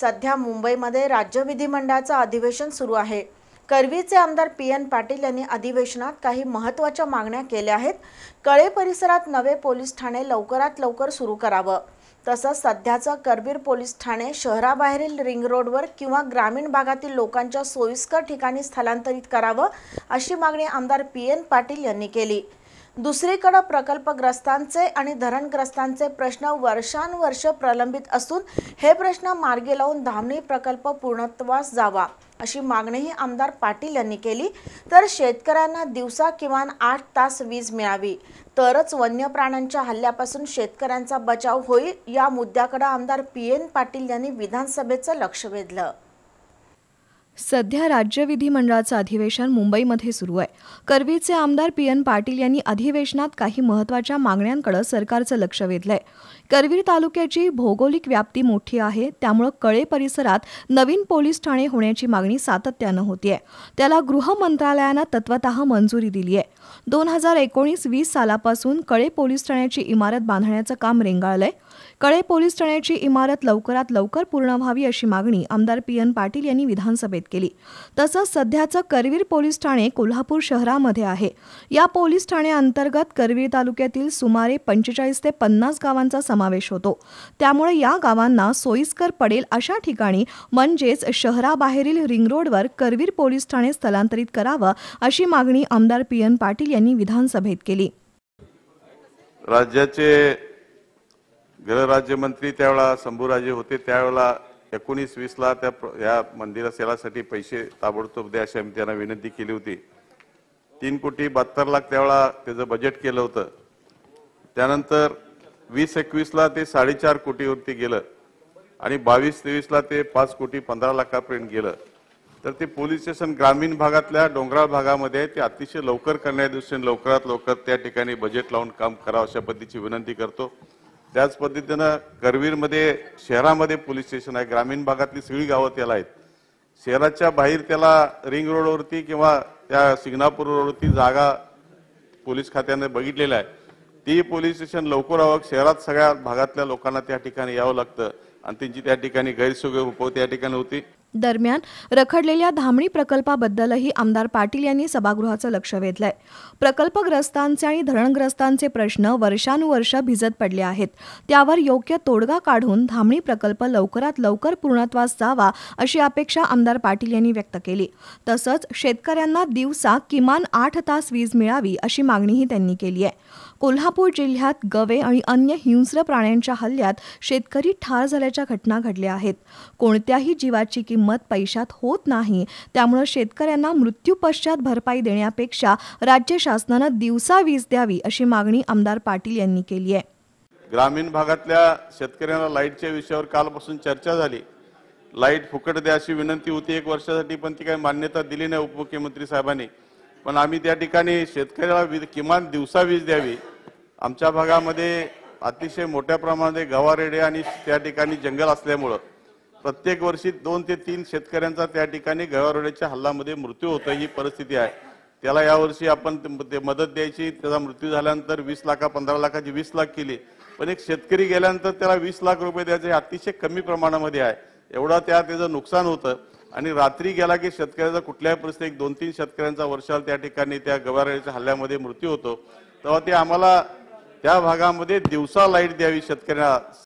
सध्या मुंबईमध्ये राज्य विधिमंडळाचं अधिवेशन सुरू आहे करवीचे आमदार पी एन पाटील यांनी अधिवेशनात काही महत्त्वाच्या मागण्या केल्या आहेत कळे परिसरात नवे पोलीस ठाणे लवकरात लवकर सुरू करावं तसंच सध्याचं करबीर पोलीस ठाणे शहराबाहेरील रिंग रोडवर किंवा ग्रामीण भागातील लोकांच्या सोयीस्कर ठिकाणी स्थलांतरित करावं अशी मागणी आमदार पी एन पाटील यांनी केली दुसरीकडे प्रकल्पग्रस्तांचे आणि धरणग्रस्तांचे प्रश्न वर्षानुवर्ष प्रलंबित असून हे प्रश्न मार्गे लावून धामणी प्रकल्प पूर्णत्वास जावा अशी मागणीही आमदार पाटील यांनी केली तर शेतकऱ्यांना दिवसा किमान आठ तास वीज मिळावी तरच वन्य प्राण्यांच्या हल्ल्यापासून शेतकऱ्यांचा बचाव होईल या मुद्द्याकडे आमदार पी एन पाटील यांनी विधानसभेचं लक्ष वेधलं सध्या राज्य विधिमंडळाचं अधिवेशन मुंबईमध्ये सुरू आहे करवीचे आमदार पी एन पाटील यांनी अधिवेशनात काही महत्वाच्या मागण्यांकडे सरकारचं लक्ष वेधलंय करवीर तालुक्याची भौगोलिक व्याप्ती मोठी आहे त्यामुळं कळे परिसरात नवीन पोलीस ठाणे होण्याची मागणी सातत्यानं होतीये त्याला गृह मंत्रालयानं तत्वत मंजुरी दिली आहे दोन हजार एकोणीस वीस सालापासून कळे पोलीस ठाण्याची इमारत बांधण्याचं काम रेंगाळलंय कळे पोलीस ठाण्याची इमारत लवकरात लवकर पूर्ण व्हावी अशी मागणी आमदार पी एन पाटील यांनी विधानसभेत केली तसंच सध्याचं करवीर पोलीस ठाणे कोल्हापूर शहरामध्ये आहे या पोलीस ठाण्याअंतर्गत करवीर तालुक्यातील सुमारे पंचेचाळीस ते पन्नास गावांचा समावेश होतो त्यामुळे या गावांना सोयीस्कर पडेल अशा ठिकाणी म्हणजेच शहराबाहेरील रिंगरोडवर करवीर पोलीस ठाणे स्थलांतरित करावं अशी मागणी आमदार पी एन पाटील यांनी विधानसभेत केली राज्याचे गृहराज्यमंत्री त्यावेळा शंभूराजे होते त्यावेळेला एकोणीस वीसला त्या या मंदिरा सेलासाठी पैसे ताबडतोब द्या अशी आम्ही त्यांना विनंती केली होती तीन कोटी बहात्तर लाख त्यावेळा त्याचं बजेट केलं होतं त्यानंतर वीस एकवीसला ते साडेचार कोटीवरती गेलं आणि बावीस तेवीसला ते पाच कोटी पंधरा लाखापर्यंत गेलं तर ते पोलीस स्टेशन ग्रामीण भागातल्या डोंगराळ भागामध्ये ते अतिशय लवकर करण्या दृष्टीने लवकरात लवकर त्या ठिकाणी बजेट लावून काम करावं अशा पद्धतीची विनंती करतो त्याच पद्धतीनं करवीरमध्ये शहरामध्ये पोलीस स्टेशन आहे ग्रामीण भागातली सगळी गावं त्याला आहेत शहराच्या बाहेर त्याला रिंग रोडवरती किंवा त्या सिंगणापूर रोडवरती जागा पोलीस खात्याने बघितलेल्या आहे ती पोलीस स्टेशन लवकर आवक शहरात सगळ्या भागातल्या लोकांना त्या ठिकाणी यावं लागतं आणि त्यांची त्या ठिकाणी गैरसोय त्या ठिकाणी होती दरम्यान रखडलेल्या धामणी प्रकल्पाबद्दलही आमदार पाटील यांनी सभागृहाचं लक्ष वेधलंय प्रकल्पग्रस्तांचे आणि धरणग्रस्तांचे प्रश्न वर्षानुवर्ष भिजत पडले आहेत त्यावर योग्य तोडगा काढून धामणी प्रकल्प लवकरात लवकर पूर्णत्वास जावा अशी अपेक्षा आमदार पाटील यांनी व्यक्त केली तसंच शेतकऱ्यांना दिवसा किमान आठ तास वीज मिळावी अशी मागणीही त्यांनी केली आहे कोल्हापूर जिल्ह्यात गवे आणि अन्य हिंस्र प्राण्यांच्या हल्ल्यात शेतकरी ठार झाल्याच्या घटना घडल्या आहेत कोणत्याही जीवाची किंमत पैशात होत नाही त्यामुळे शेतकऱ्यांना मृत्यू पश्चात भरपाई देण्यापेक्षा राज्य शासनानं दिवसा वीज द्यावी अशी मागणी आमदार पाटील यांनी केली आहे ग्रामीण भागातल्या शेतकऱ्यांना लाईटच्या विषयावर कालपासून चर्चा झाली लाईट फुकट द्या अशी विनंती होती एक वर्षासाठी पण ती काही मान्यता दिली नाही उपमुख्यमंत्री साहेबांनी पण आम्ही त्या ठिकाणी शेतकऱ्याला किमान दिवसा वीज द्यावी आमच्या भागामध्ये अतिशय मोठ्या प्रमाणात गवारेडे आणि त्या ठिकाणी जंगल असल्यामुळं प्रत्येक वर्षी दोन ते तीन शेतकऱ्यांचा त्या ठिकाणी रेड्याच्या हल्लामध्ये मृत्यू होतो ही परिस्थिती आहे त्याला यावर्षी आपण मदत द्यायची त्याचा मृत्यू झाल्यानंतर वीस लाखा पंधरा लाखाची वीस लाख केली पण एक शेतकरी गेल्यानंतर त्याला वीस लाख रुपये द्यायचे अतिशय कमी प्रमाणामध्ये आहे एवढा त्या त्याचं नुकसान होतं आणि रात्री गेला की शेतकऱ्याचा कुठल्याही परिस्थिती एक दोन तीन शेतकऱ्यांचा वर्षाला त्या ठिकाणी त्या गवारेड्याच्या हल्ल्यामध्ये मृत्यू होतो तेव्हा ते आम्हाला त्या भागामध्ये दिवसा लाईट द्यावी शेतकऱ्यांना